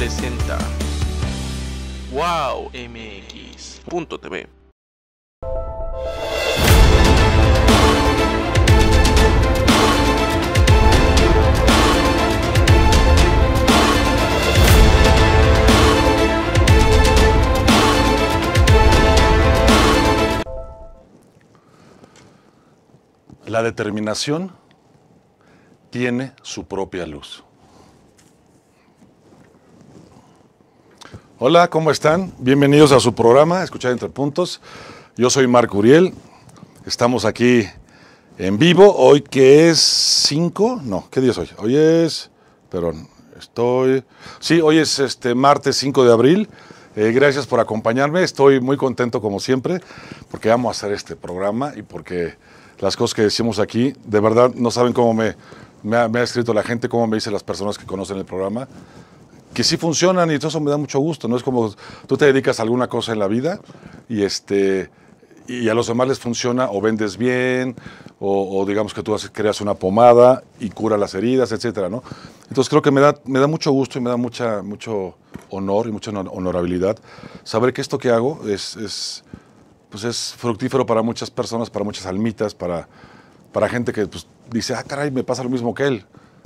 presenta Wow La determinación tiene su propia luz. Hola, ¿cómo están? Bienvenidos a su programa, Escuchar Entre Puntos. Yo soy Marco Uriel. Estamos aquí en vivo, hoy que es 5, no, ¿qué día es hoy? Hoy es, perdón, estoy, sí, hoy es este martes 5 de abril. Eh, gracias por acompañarme, estoy muy contento como siempre, porque amo hacer este programa y porque las cosas que decimos aquí, de verdad no saben cómo me, ha, me ha escrito la gente, cómo me dicen las personas que conocen el programa que sí funcionan y eso me da mucho gusto. No es como tú te dedicas a alguna cosa en la vida y este y a los demás les funciona o vendes bien o, digamos que tú creas una pomada y cura las heridas, etcétera, ¿no? Entonces creo que me da, me da mucho gusto y me da mucha, mucho honor y mucha honorabilidad saber que esto que hago es, pues es fructífero para muchas personas, para muchas almitas, para, para gente que pues, dice, ah, caray, me pasa lo mismo que él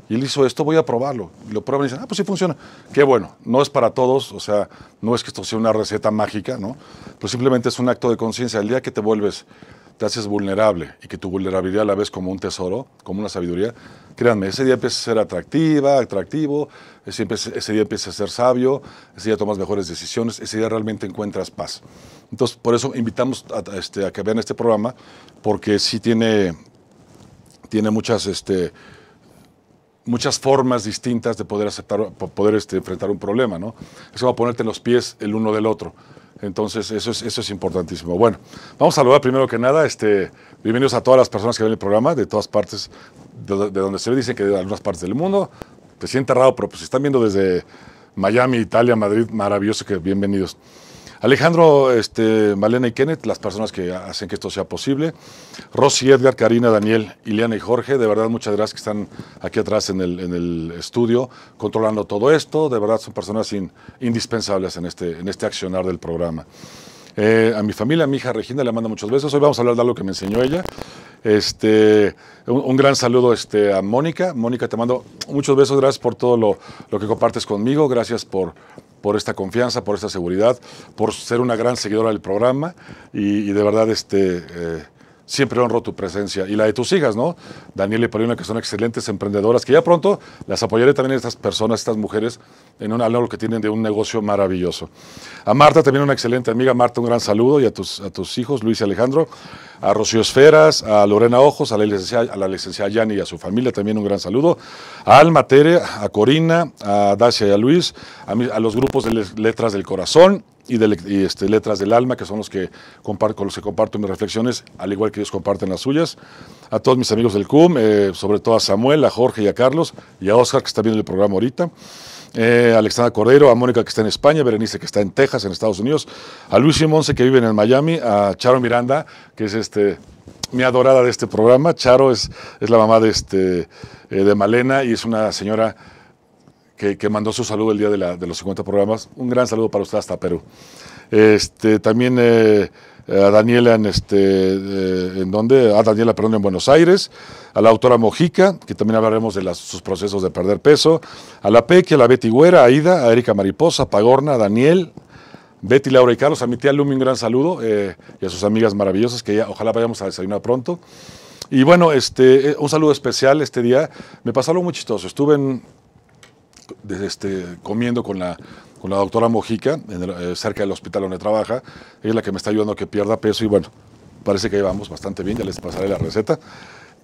y él hizo esto, voy a probarlo. Y lo prueban y dicen, ah, pues sí funciona. Qué bueno, no es para todos, o sea, no es que esto sea una receta mágica, ¿no? Pero simplemente es un acto de conciencia. El día que te vuelves, te haces vulnerable y que tu vulnerabilidad la ves como un tesoro, como una sabiduría, créanme, ese día empieza a ser atractiva, atractivo, ese, día empieza a ser sabio, ese día tomas mejores decisiones, ese día realmente encuentras paz. Entonces, por eso invitamos a, este, a que vean este programa, porque sí tiene, tiene muchas... Este, muchas formas distintas de poder aceptar, poder este, enfrentar un problema, ¿no? Eso va a ponerte en los pies el uno del otro. Entonces, eso es, eso es importantísimo. Bueno, vamos a saludar primero que nada, este, bienvenidos a todas las personas que ven el programa, de todas partes, de, donde se ve, dicen que de algunas partes del mundo. Te siente raro, pero pues si están viendo desde Miami, Italia, Madrid, maravilloso que bienvenidos. Alejandro, este, Malena y Kenneth, las personas que hacen que esto sea posible. Rosy, Edgar, Karina, Daniel, Ileana y Jorge, de verdad muchas gracias que están aquí atrás en el, estudio controlando todo esto. De verdad son personas indispensables este, en este, accionar del programa. Eh, a mi familia, a mi hija Regina, le mando muchos besos. Hoy vamos a hablar de algo que me enseñó ella. Este, un, gran saludo a Mónica. Mónica, te mando muchos besos. Gracias por todo lo que compartes conmigo. Gracias por por esta confianza, por esta seguridad, por ser una gran seguidora del programa y, de verdad este... Eh, siempre honro tu presencia y la de tus hijas, ¿no? Daniel y Paulina, que son excelentes emprendedoras, que ya pronto las apoyaré también a estas personas, estas mujeres, en un algo que tienen de un negocio maravilloso. A Marta, también una excelente amiga. Marta, un gran saludo y a tus, a tus hijos, Luis y Alejandro, a Rocío Esferas, a Lorena Ojos, a la licenciada, a Yanni y a su familia, también un gran saludo. A Alma Tere, a Corina, a Dacia y a Luis, a los grupos de letras del corazón, y, de, este, Letras del Alma, que son los que comparto, con los que comparto mis reflexiones, al igual que ellos comparten las suyas. A todos mis amigos del CUM, eh, sobre todo a Samuel, a Jorge y a Carlos, y a Oscar, que está viendo el programa ahorita. Eh, a Alexandra Cordero, a Mónica que está en España, a Berenice que está en Texas, en Estados Unidos, a Luis y Monse que viven en Miami, a Charo Miranda, que es este, mi adorada de este programa. Charo es, es la mamá de, este, eh, de Malena y es una señora que, mandó su saludo el día de, los 50 programas. Un gran saludo para usted hasta Perú. Este, también eh, a Daniela en este eh, en donde a Daniela perdón en Buenos Aires, a la autora Mojica, que también hablaremos de sus procesos de perder peso, a la Peque, a la Betty Güera, a Aida, a Erika Mariposa, a Pagorna, Daniel, Betty, Laura y Carlos, a mi tía Lumi un gran saludo eh, y a sus amigas maravillosas que ojalá vayamos a desayunar pronto. Y bueno, este, un saludo especial este día. Me pasó algo muy chistoso. Estuve en, este, comiendo con la, con la doctora Mojica, en eh, cerca del hospital donde trabaja. Ella es la que me está ayudando a que pierda peso y bueno, parece que llevamos bastante bien, ya les pasaré la receta.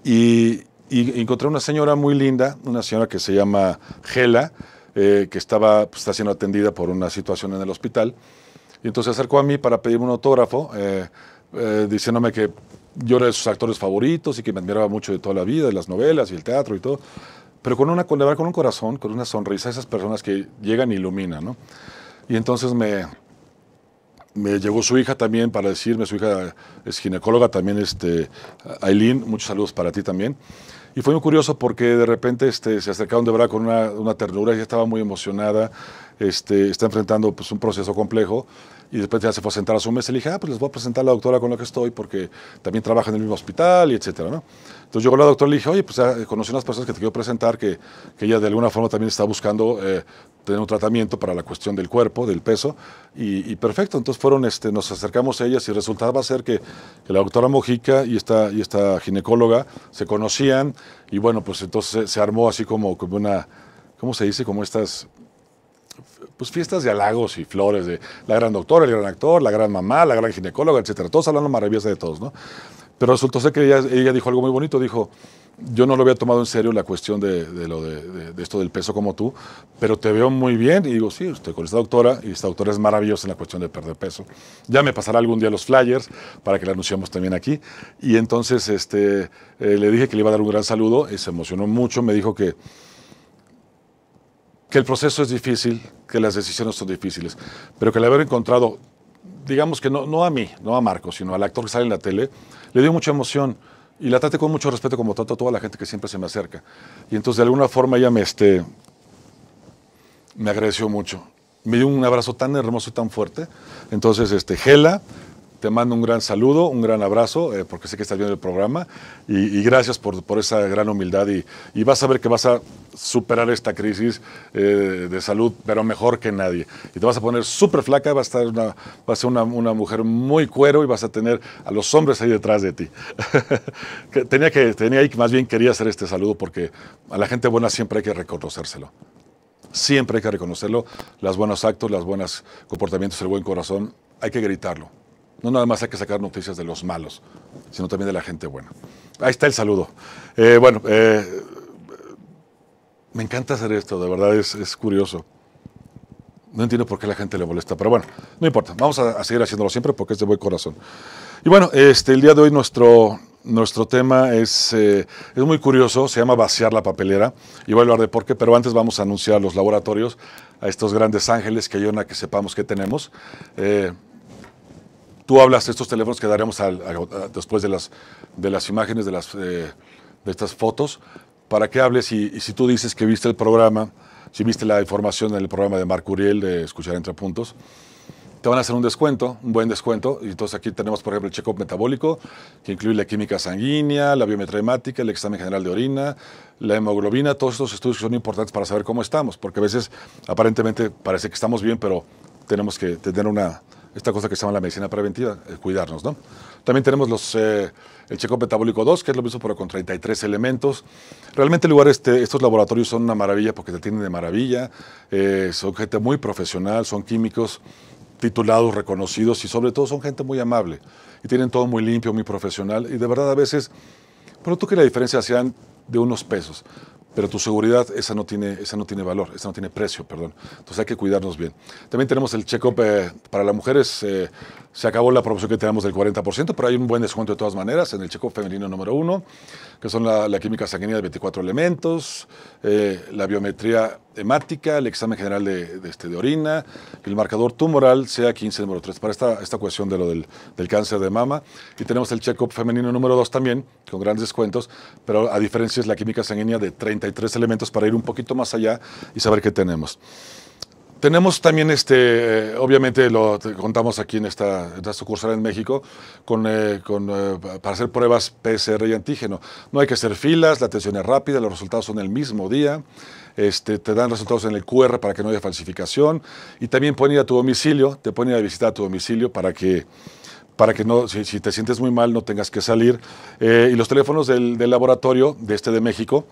Y, encontré una señora muy linda, una señora que se llama Gela, eh, que estaba, pues, está siendo atendida por una situación en el hospital. Y entonces se acercó a mí para pedirme un autógrafo, eh, diciéndome que yo era de sus actores favoritos y que me admiraba mucho de toda la vida, de las novelas y el teatro y todo pero con una con un corazón, con una sonrisa, esas personas que llegan y iluminan, ¿no? Y entonces me, me llegó su hija también para decirme, su hija es ginecóloga también, este, Aileen, muchos saludos para ti también. Y fue muy curioso porque de repente este, se acercaron de verdad con una, una ternura, ella estaba muy emocionada, este, está enfrentando pues, un proceso complejo y después ya se fue a sentar a su mesa y le dije, ah, pues les voy a presentar a la doctora con la que estoy porque también trabaja en el mismo hospital y etcétera, ¿no? Entonces llegó la doctora y le dije, oye, pues ya eh, conocí unas personas que te quiero presentar que, que ella de alguna forma también está buscando eh, tener un tratamiento para la cuestión del cuerpo, del peso y, perfecto, entonces fueron, este, nos acercamos a ellas y resultaba ser que, que la doctora Mojica y esta, y esta ginecóloga se conocían y bueno, pues entonces se, armó así como, como una, ¿cómo se dice? Como estas pues fiestas de halagos y flores de la gran doctora, el gran actor, la gran mamá, la gran ginecóloga, etcétera. Todos hablando maravillosa de todos, ¿no? Pero resultó ser que ella, ella, dijo algo muy bonito, dijo, yo no lo había tomado en serio la cuestión de, lo de, esto del peso como tú, pero te veo muy bien y digo, sí, estoy con esta doctora y esta doctora es maravillosa en la cuestión de perder peso. Ya me pasará algún día los flyers para que la anunciamos también aquí. Y entonces este, eh, le dije que le iba a dar un gran saludo y se emocionó mucho, me dijo que que el proceso es difícil, que las decisiones son difíciles, pero que el haber encontrado, digamos que no, a mí, no a Marco, sino al actor que sale en la tele, le dio mucha emoción y la traté con mucho respeto como trato a toda la gente que siempre se me acerca. Y entonces de alguna forma ella me, este, me agradeció mucho. Me dio un abrazo tan hermoso y tan fuerte. Entonces, este, Gela, te mando un gran saludo, un gran abrazo, eh, porque sé que estás viendo el programa, y, gracias por, esa gran humildad, y, vas a ver que vas a superar esta crisis eh, de salud, pero mejor que nadie. Y te vas a poner súper flaca, vas a, estar una, vas a ser una, mujer muy cuero y vas a tener a los hombres ahí detrás de ti. tenía que, tenía ahí, más bien quería hacer este saludo, porque a la gente buena siempre hay que reconocérselo. Siempre hay que reconocerlo, los buenos actos, los buenos comportamientos, el buen corazón, hay que gritarlo no nada más hay que sacar noticias de los malos, sino también de la gente buena. Ahí está el saludo. Eh, bueno, eh, me encanta hacer esto, de verdad es, curioso. No entiendo por qué la gente le molesta, pero bueno, no importa. Vamos a, seguir haciéndolo siempre porque es de buen corazón. Y bueno, este, el día de hoy nuestro, nuestro tema es, eh, es muy curioso, se llama Vaciar la papelera. Y voy a hablar de por qué, pero antes vamos a anunciar los laboratorios, a estos grandes ángeles que hay una que sepamos que tenemos. Eh, Tú hablas de estos teléfonos que daremos después de las, de las imágenes de, las, eh, de estas fotos, para que hables y, si tú dices que viste el programa, si viste la información en el programa de Marc Uriel de Escuchar Entre Puntos, te van a hacer un descuento, un buen descuento. Y entonces aquí tenemos, por ejemplo, el check-up metabólico, que incluye la química sanguínea, la hemática, el examen general de orina, la hemoglobina, todos estos estudios son importantes para saber cómo estamos, porque a veces aparentemente parece que estamos bien, pero tenemos que tener una, esta cosa que se llama la medicina preventiva, eh, cuidarnos, ¿no? También tenemos los, eh, el checo metabólico 2, que es lo mismo pero con 33 elementos. Realmente el lugar, este, estos laboratorios son una maravilla porque te tienen de maravilla, eh, son gente muy profesional, son químicos titulados, reconocidos y sobre todo son gente muy amable y tienen todo muy limpio, muy profesional y de verdad a veces, bueno, tú que la diferencia sean de unos pesos, pero tu seguridad, esa no tiene, esa no tiene valor, esa no tiene precio, perdón. Entonces hay que cuidarnos bien. También tenemos el check-up eh, para las mujeres. Eh, se acabó la promoción que tenemos del 40%, pero hay un buen descuento de todas maneras en el checo femenino número uno, que son la, química sanguínea de 24 elementos, eh, la biometría hemática, el examen general de, este, de orina, el marcador tumoral sea 15 número 3, para esta, esta cuestión de lo del, del cáncer de mama. Y tenemos el check-up femenino número 2 también, con grandes descuentos, pero a diferencia es la química sanguínea de 33 elementos para ir un poquito más allá y saber qué tenemos. Tenemos también, este, eh, obviamente lo contamos aquí en esta, sucursal en México, eh, eh, para hacer pruebas PCR y antígeno. No hay que hacer filas, la atención es rápida, los resultados son el mismo día, este, te dan resultados en el QR para que no haya falsificación y también pueden ir a tu domicilio, te pueden ir a visitar a tu domicilio para que para que no, si, te sientes muy mal no tengas que salir. y los teléfonos del, del, laboratorio de este de México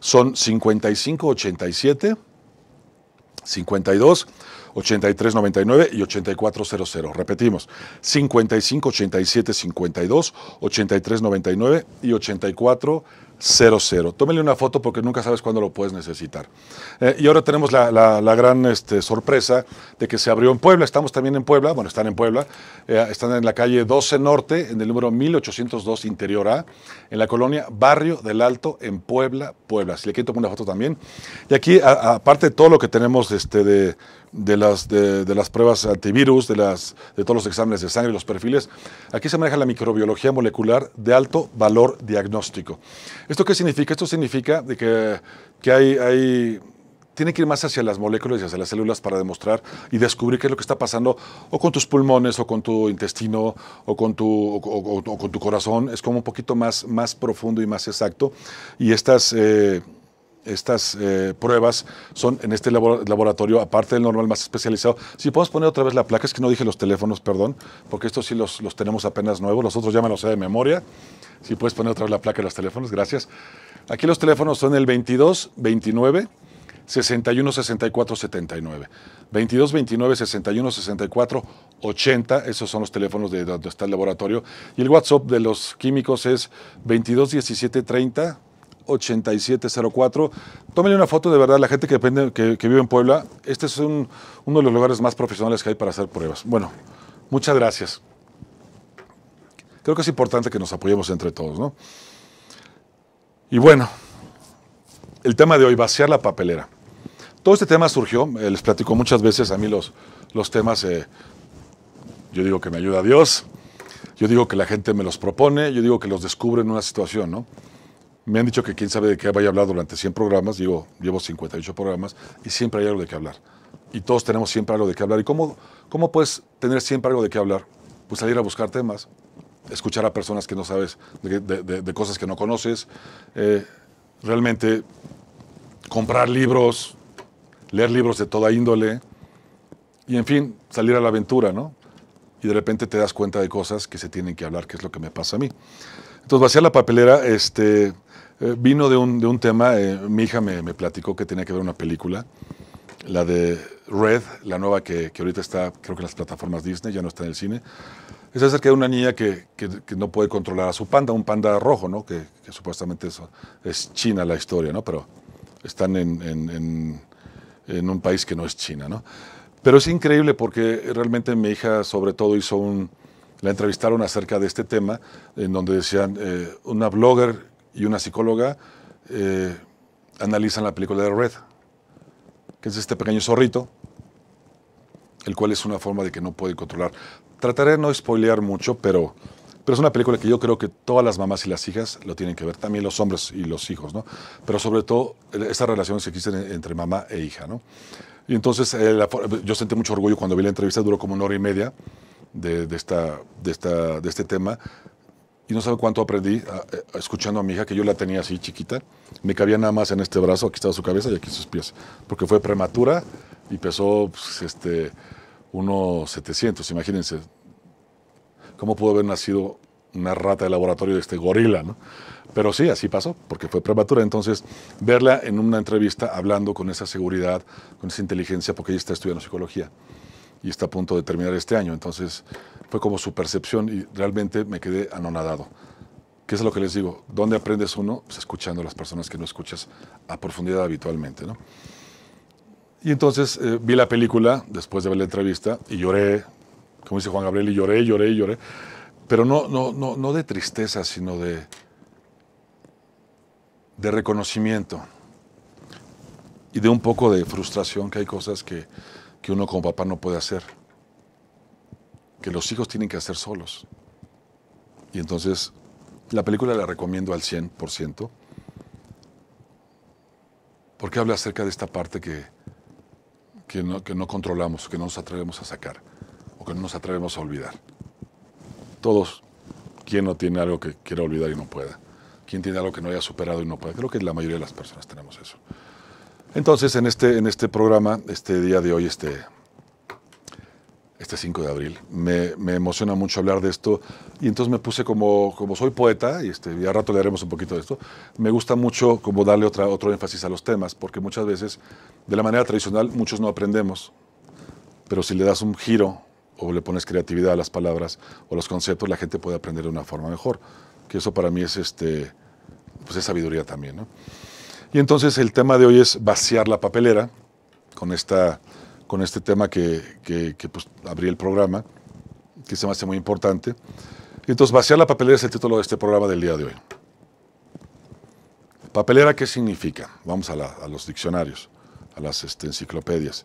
son 5587 52 8399 y 8400. Repetimos, 55 52 8399 y 8400. Tómele una foto porque nunca sabes cuándo lo puedes necesitar. Eh, y ahora tenemos la, gran este, sorpresa de que se abrió en Puebla. Estamos también en Puebla, bueno, están en Puebla. Eh, están en la calle 12 Norte, en el número 1802 Interior A, en la colonia Barrio del Alto, en Puebla, Puebla. Si le quiero tomar una foto también. Y aquí, aparte de todo lo que tenemos este, de la de, las pruebas antivirus, de, las, de todos los exámenes de sangre, los perfiles, aquí se maneja la microbiología molecular de alto valor diagnóstico. ¿Esto qué significa? Esto significa de que, que hay, hay tiene que ir más hacia las moléculas y hacia las células para demostrar y descubrir qué es lo que está pasando o con tus pulmones o con tu intestino o con tu, con tu corazón. Es como un poquito más, más profundo y más exacto. Y estas... Eh, estas eh, pruebas son en este laboratorio, aparte del normal más especializado. Si podemos poner otra vez la placa, es que no dije los teléfonos, perdón, porque estos sí los, los tenemos apenas nuevos, los otros ya me los sé de memoria. Si puedes poner otra vez la placa de los teléfonos, gracias. Aquí los teléfonos son el 22 29 61 64 79. 22 29 61 64 80. Esos son los teléfonos de donde está el laboratorio. Y el WhatsApp de los químicos es 22 17 30 8704. Tómenle una foto, de verdad, la gente que, vive en Puebla. Este es uno de los lugares más profesionales que hay para hacer pruebas. Bueno, muchas gracias. Creo que es importante que nos apoyemos entre todos, ¿no? Y bueno, el tema de hoy, vaciar la papelera. Todo este tema surgió, eh, les platico muchas veces, a mí los, los temas, eh, yo digo que me ayuda a Dios, yo digo que la gente me los propone, yo digo que los descubre en una situación, ¿no? Me han dicho que quién sabe de qué vaya a hablar durante 100 programas, digo, llevo 58 programas y siempre hay algo de qué hablar. Y todos tenemos siempre algo de qué hablar. ¿Y cómo, cómo puedes tener siempre algo de qué hablar? Pues salir a buscar temas, escuchar a personas que no sabes, de, cosas que no conoces, eh, realmente comprar libros, leer libros de toda índole y, en fin, salir a la aventura, ¿no? Y de repente te das cuenta de cosas que se tienen que hablar, que es lo que me pasa a mí. Entonces, vaciar la papelera, este eh, vino de un, de un tema, eh, mi hija me, platicó que tenía que ver una película, la de Red, la nueva que, que, ahorita está, creo que en las plataformas Disney, ya no está en el cine. Es acerca de una niña que, que, no puede controlar a su panda, un panda rojo, ¿no? Que, supuestamente es, es, China la historia, ¿no? Pero están en, en, un país que no es China, ¿no? Pero es increíble porque realmente mi hija sobre todo hizo un... La entrevistaron acerca de este tema, en donde decían, eh, una blogger y una psicóloga eh, analizan la película de Red, que es este pequeño zorrito, el cual es una forma de que no puede controlar. Trataré de no spoilear mucho, pero, pero es una película que yo creo que todas las mamás y las hijas lo tienen que ver, también los hombres y los hijos, ¿no? Pero sobre todo esas relaciones que existen entre mamá e hija, ¿no? Y entonces eh, yo sentí mucho orgullo cuando vi la entrevista, duró como una hora y media esta, de, esta, de este tema, y no sabe cuánto aprendí ah, eh, escuchando a mi hija, que yo la tenía así chiquita. Me cabía nada más en este brazo, aquí estaba su cabeza y aquí sus pies. Porque fue prematura y pesó pues, este, unos 700, imagínense. ¿Cómo pudo haber nacido una rata de laboratorio de este gorila, ¿no? Pero sí, así pasó, porque fue prematura. Entonces, verla en una entrevista hablando con esa seguridad, con esa inteligencia, porque ella está estudiando psicología y está a punto de terminar este año. Entonces, fue como su percepción y realmente me quedé anonadado. ¿Qué es lo que les digo? ¿Dónde aprendes uno? Pues escuchando a las personas que no escuchas a profundidad habitualmente, Y entonces eh, vi la película después de ver la entrevista y lloré, como dice Juan Gabriel, y lloré, lloré, lloré. Pero no, no, no, de tristeza, sino de, de reconocimiento y de un poco de frustración que hay cosas que, que uno como papá no puede hacer que los hijos tienen que hacer solos. Y entonces, la película la recomiendo al 100%, porque habla acerca de esta parte que, que, no, controlamos, que no nos atrevemos a sacar, o que no nos atrevemos a olvidar. Todos, ¿quién no tiene algo que quiera olvidar y no pueda? ¿Quién tiene algo que no haya superado y no pueda? Creo que la mayoría de las personas tenemos eso. Entonces, en este, en este programa, este día de hoy, este este 5 de abril. Me, emociona mucho hablar de esto y entonces me puse como, como soy poeta y, este, ya rato le haremos un poquito de esto, me gusta mucho como darle otra, otro énfasis a los temas porque muchas veces de la manera tradicional muchos no aprendemos, pero si le das un giro o le pones creatividad a las palabras o los conceptos, la gente puede aprender de una forma mejor, que eso para mí es, este, pues es sabiduría también. Y entonces el tema de hoy es vaciar la papelera con esta con este tema que, que, pues, abrí el programa, que se me hace muy importante. Entonces, vaciar la papelera es el título de este programa del día de hoy. Papelera, ¿qué significa? Vamos a, los diccionarios, a las este, enciclopedias.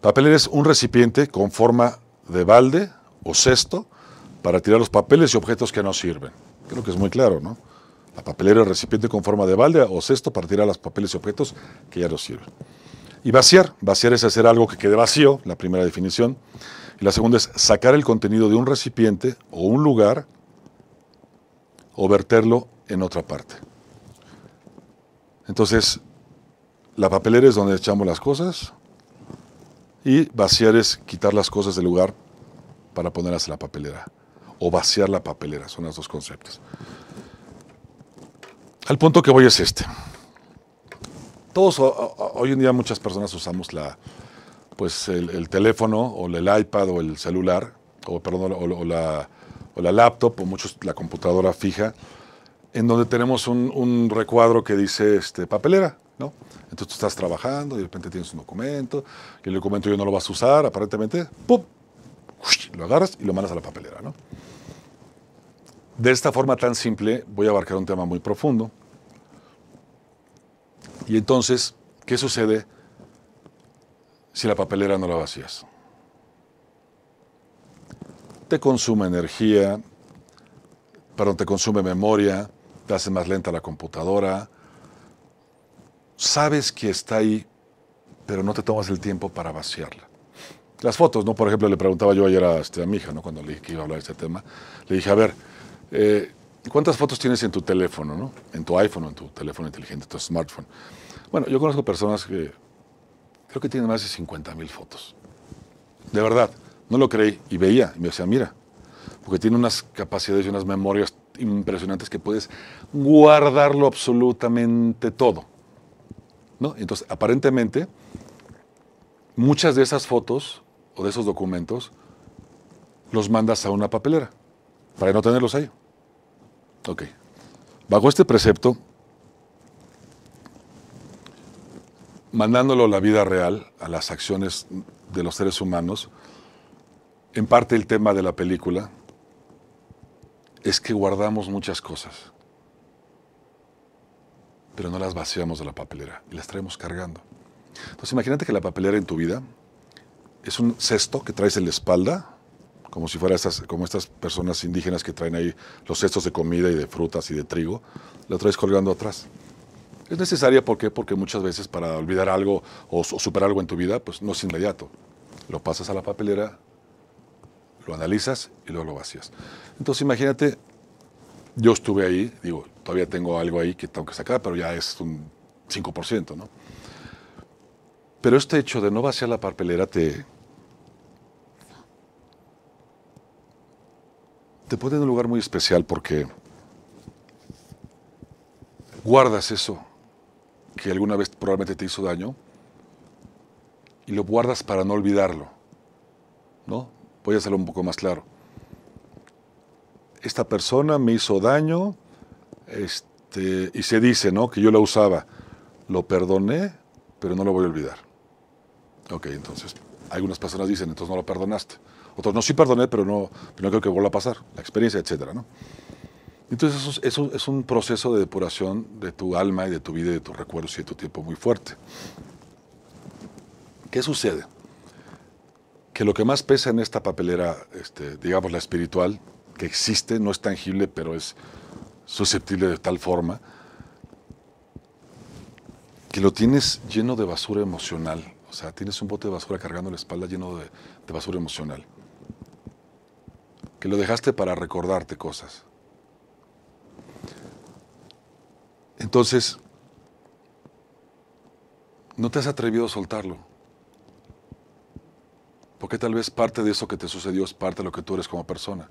Papelera es un recipiente con forma de balde o cesto para tirar los papeles y objetos que no sirven. Creo que es muy claro, ¿no? La papelera es recipiente con forma de balde o cesto para tirar los papeles y objetos que ya no sirven. Y vaciar. Vaciar es hacer algo que quede vacío, la primera definición. Y la segunda es sacar el contenido de un recipiente o un lugar o verterlo en otra parte. Entonces, la papelera es donde echamos las cosas y vaciar es quitar las cosas del lugar para ponerlas en la papelera. O vaciar la papelera, son los dos conceptos. Al punto que voy es este. Todos hoy en día muchas personas usamos la, pues el, teléfono o el iPad o el celular, o perdón, o, la, laptop o muchos la computadora fija, en donde tenemos un, recuadro que dice este, papelera, ¿no? Entonces tú estás trabajando y de repente tienes un documento, y el documento yo no lo vas a usar, aparentemente, ¡pum! Lo agarras y lo mandas a la papelera, ¿no? De esta forma tan simple voy a abarcar un tema muy profundo y entonces, ¿qué sucede si la papelera no la vacías? Te consume energía, perdón, te consume memoria, te hace más lenta la computadora. Sabes que está ahí, pero no te tomas el tiempo para vaciarla. Las fotos, ¿no? Por ejemplo, le preguntaba yo ayer a, este, mi hija, ¿no? Cuando le dije que iba a hablar de este tema, le dije, a ver, eh, ¿cuántas fotos tienes en tu teléfono, ¿no? En tu iPhone, en tu teléfono inteligente, tu smartphone. Bueno, yo conozco personas que creo que tienen más de 50 mil fotos. De verdad, no lo creí y veía y me decía, mira, porque tiene unas capacidades y unas memorias impresionantes que puedes guardarlo absolutamente todo. Entonces, aparentemente, muchas de esas fotos o de esos documentos los mandas a una papelera para no tenerlos ahí. Ok. Bajo este precepto, mandándolo a la vida real, a las acciones de los seres humanos, en parte el tema de la película es que guardamos muchas cosas, pero no las vaciamos de la papelera y las traemos cargando. Entonces imagínate que la papelera en tu vida es un cesto que traes en la espalda, como si fuera estas, como estas personas indígenas que traen ahí los cestos de comida y de frutas y de trigo, lo traes colgando atrás. Es necesaria, ¿por qué? Porque muchas veces para olvidar algo o, superar algo en tu vida, pues no es inmediato. Lo pasas a la papelera, lo analizas y luego lo vacías. Entonces imagínate, yo estuve ahí, digo, todavía tengo algo ahí que tengo que sacar, pero ya es un 5%, ¿no? Pero este hecho de no vaciar la papelera te, te pone en un lugar muy especial porque guardas eso que alguna vez probablemente te hizo daño y lo guardas para no olvidarlo. ¿No? Voy a hacerlo un poco más claro. Esta persona me hizo daño este, y se dice ¿no? que yo la usaba. Lo perdoné, pero no lo voy a olvidar. Ok, entonces algunas personas dicen, entonces no lo perdonaste. Otros, no, sí perdoné, pero no, pero no creo que vuelva a pasar. La experiencia, etcétera, ¿no? Entonces eso, es un proceso de depuración de tu alma y de tu vida y de tus recuerdos y de tu tiempo muy fuerte. ¿Qué sucede? Que lo que más pesa en esta papelera, este, digamos la espiritual, que existe, no es tangible, pero es susceptible de tal forma, que lo tienes lleno de basura emocional. O sea, tienes un bote de basura cargando la espalda lleno de basura emocional. Que lo dejaste para recordarte cosas Entonces, no te has atrevido a soltarlo. Porque tal vez parte de eso que te sucedió es parte de lo que tú eres como persona.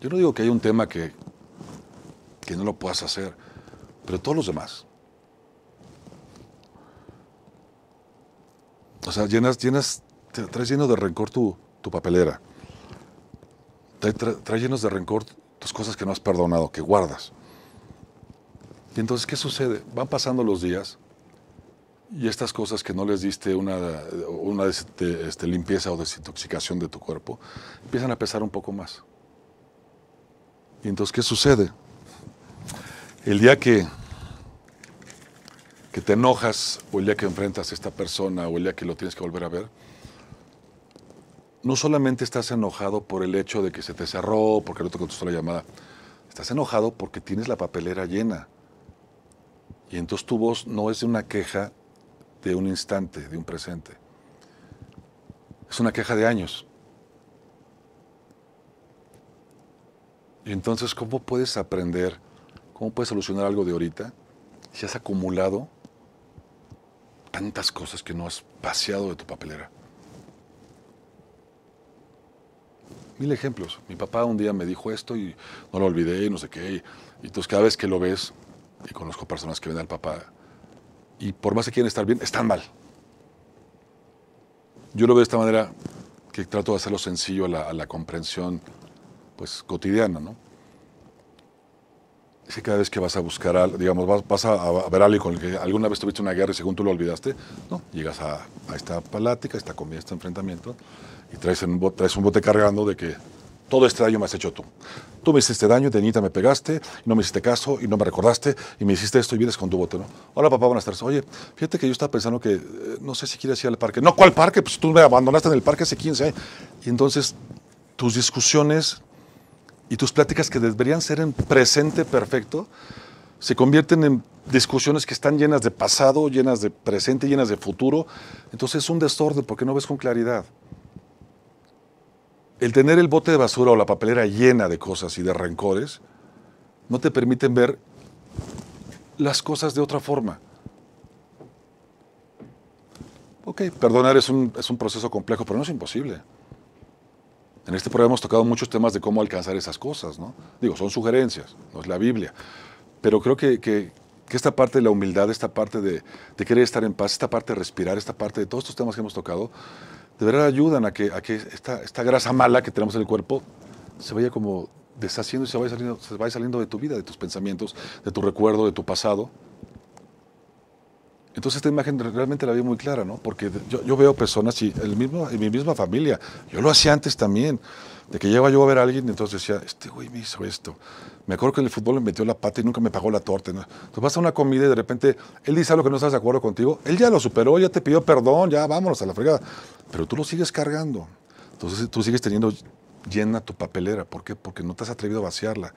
Yo no digo que hay un tema que, que no lo puedas hacer, pero todos los demás. O sea, llenas, llenas, traes llenos de rencor tu, tu papelera. Traes, traes llenos de rencor tus cosas que no has perdonado, que guardas. Y entonces, ¿qué sucede? Van pasando los días y estas cosas que no les diste una, este, limpieza o desintoxicación de tu cuerpo, empiezan a pesar un poco más. Y entonces, ¿qué sucede? El día que, que te enojas o el día que enfrentas a esta persona o el día que lo tienes que volver a ver, no solamente estás enojado por el hecho de que se te cerró, porque no te contestó la llamada, estás enojado porque tienes la papelera llena y entonces tu voz no es de una queja de un instante, de un presente. Es una queja de años. Y entonces, ¿cómo puedes aprender? ¿Cómo puedes solucionar algo de ahorita si has acumulado tantas cosas que no has paseado de tu papelera? Mil ejemplos. Mi papá un día me dijo esto y no lo olvidé y no sé qué. Y entonces cada vez que lo ves, y conozco personas que ven al papá y por más que quieren estar bien, están mal. Yo lo veo de esta manera que trato de hacerlo sencillo a la, comprensión pues, cotidiana, ¿no? Es que cada vez que vas a buscar, al digamos, vas, a, ver a alguien con el que alguna vez tuviste una guerra y según tú lo olvidaste, no, llegas a, esta plática, esta comida, este enfrentamiento y traes, en, traes un bote cargando de que todo este daño me has hecho tú tú me hiciste daño, de niñita me pegaste, y no me hiciste caso, y no me recordaste, y me hiciste esto y vienes con tu bote, ¿no? Hola papá, buenas tardes. Oye, fíjate que yo estaba pensando que eh, no sé si quieres ir al parque. No, ¿cuál parque? Pues tú me abandonaste en el parque hace 15 años. Y entonces tus discusiones y tus pláticas que deberían ser en presente perfecto, se convierten en discusiones que están llenas de pasado, llenas de presente, llenas de futuro. Entonces es un desorden porque no ves con claridad el tener el bote de basura o la papelera llena de cosas y de rencores no te permiten ver las cosas de otra forma. Ok, perdonar es un, proceso complejo, pero no es imposible. En este programa hemos tocado muchos temas de cómo alcanzar esas cosas, ¿no? Digo, son sugerencias, no es la Biblia. Pero creo que, esta parte de la humildad, esta parte de, de querer estar en paz, esta parte de respirar, esta parte de todos estos temas que hemos tocado, de verdad ayudan a que, a que esta, esta grasa mala que tenemos en el cuerpo se vaya como deshaciendo y se vaya, saliendo, se vaya saliendo de tu vida, de tus pensamientos, de tu recuerdo, de tu pasado. Entonces esta imagen realmente la veo muy clara, ¿no? Porque yo, veo personas y el mismo, en mi misma familia, yo lo hacía antes también de que lleva yo a ver a alguien, entonces decía, este güey me hizo esto. Me acuerdo que en el fútbol me metió la pata y nunca me pagó la torta. ¿no? Entonces vas a una comida y de repente él dice algo que no estás de acuerdo contigo, él ya lo superó, ya te pidió perdón, ya vámonos a la fregada. Pero tú lo sigues cargando. Entonces tú sigues teniendo llena tu papelera. ¿Por qué? Porque no te has atrevido a vaciarla.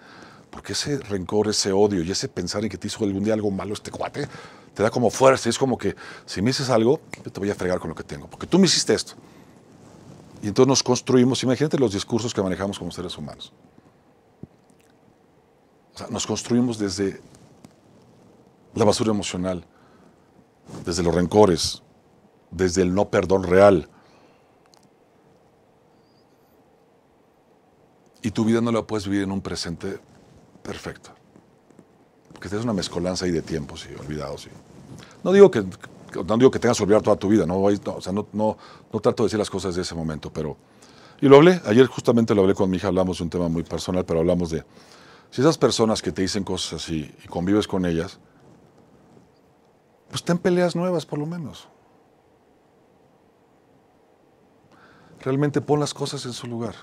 Porque ese rencor, ese odio y ese pensar en que te hizo algún día algo malo este cuate, te da como fuerza. Es como que si me dices algo, yo te voy a fregar con lo que tengo. Porque tú me hiciste esto. Y entonces nos construimos, imagínate los discursos que manejamos como seres humanos. nos construimos desde la basura emocional, desde los rencores, desde el no perdón real. Y tu vida no la puedes vivir en un presente perfecto. Porque tienes una mezcolanza ahí de tiempos y olvidados. Y... No digo que no digo que tengas que olvidar toda tu vida, ¿no? o sea, no, no, trato de decir las cosas de ese momento, pero... Y lo hablé, ayer justamente lo hablé con mi hija, hablamos de un tema muy personal, pero hablamos de... Si esas personas que te dicen cosas así y convives con ellas, pues ten peleas nuevas por lo menos. Realmente pon las cosas en su lugar.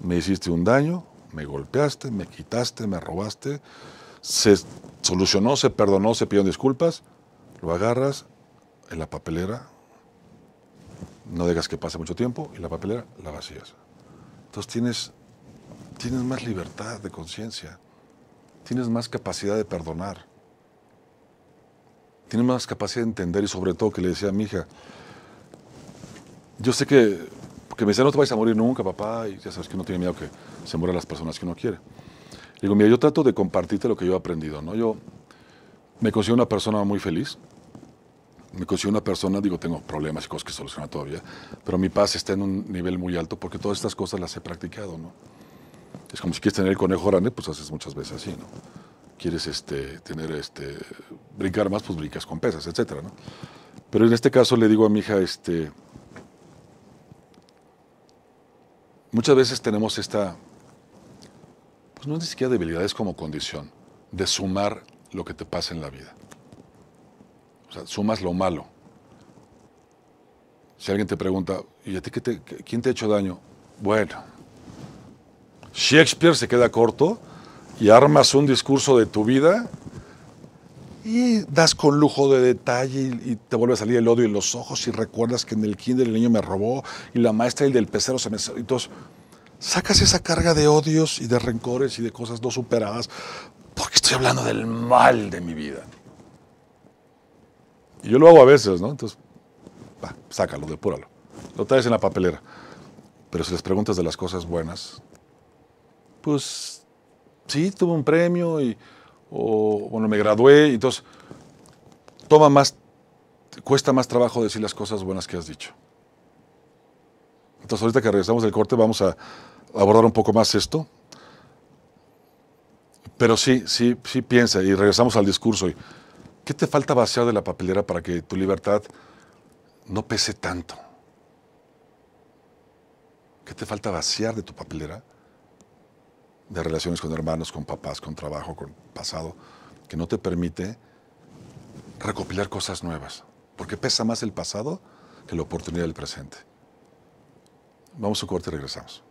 Me hiciste un daño, me golpeaste, me quitaste, me robaste, se solucionó, se perdonó, se pidieron disculpas lo agarras en la papelera, no dejas que pase mucho tiempo y la papelera la vacías. Entonces tienes, tienes más libertad de conciencia, tienes más capacidad de perdonar, tienes más capacidad de entender y sobre todo que le decía a mi hija, yo sé que, porque me decía, no te vais a morir nunca, papá, y ya sabes que no tiene miedo que se mueran las personas que uno quiere. Digo, mira, yo trato de compartirte lo que yo he aprendido, ¿no? Yo me considero una persona muy feliz, me considero una persona, digo, tengo problemas y cosas que solucionar todavía, pero mi paz está en un nivel muy alto porque todas estas cosas las he practicado, ¿no? Es como si quieres tener el conejo grande, pues haces muchas veces así, ¿no? Quieres este, tener, este, brincar más, pues brincas con pesas, etcétera, ¿no? Pero en este caso le digo a mi hija, este, muchas veces tenemos esta, pues no es ni siquiera debilidad, es como condición de sumar lo que te pasa en la vida sea, sumas lo malo. Si alguien te pregunta, ¿y quién te ha hecho daño? Bueno, Shakespeare se queda corto y armas un discurso de tu vida y das con lujo de detalle y, te vuelve a salir el odio en los ojos y recuerdas que en el kinder el niño me robó y la maestra y el del pecero se me... Entonces, sacas esa carga de odios y de rencores y de cosas no superadas porque estoy hablando del mal de mi vida yo lo hago a veces, ¿no? Entonces, va, sácalo, depúralo. Lo traes en la papelera. Pero si les preguntas de las cosas buenas, pues sí, tuve un premio y, o bueno, me gradué, entonces toma más, cuesta más trabajo decir las cosas buenas que has dicho. Entonces ahorita que regresamos del corte vamos a abordar un poco más esto. Pero sí, sí, sí piensa y regresamos al discurso. Y, ¿Qué te falta vaciar de la papelera para que tu libertad no pese tanto? ¿Qué te falta vaciar de tu papelera? De relaciones con hermanos, con papás, con trabajo, con pasado, que no te permite recopilar cosas nuevas. Porque pesa más el pasado que la oportunidad del presente. Vamos a corte y regresamos.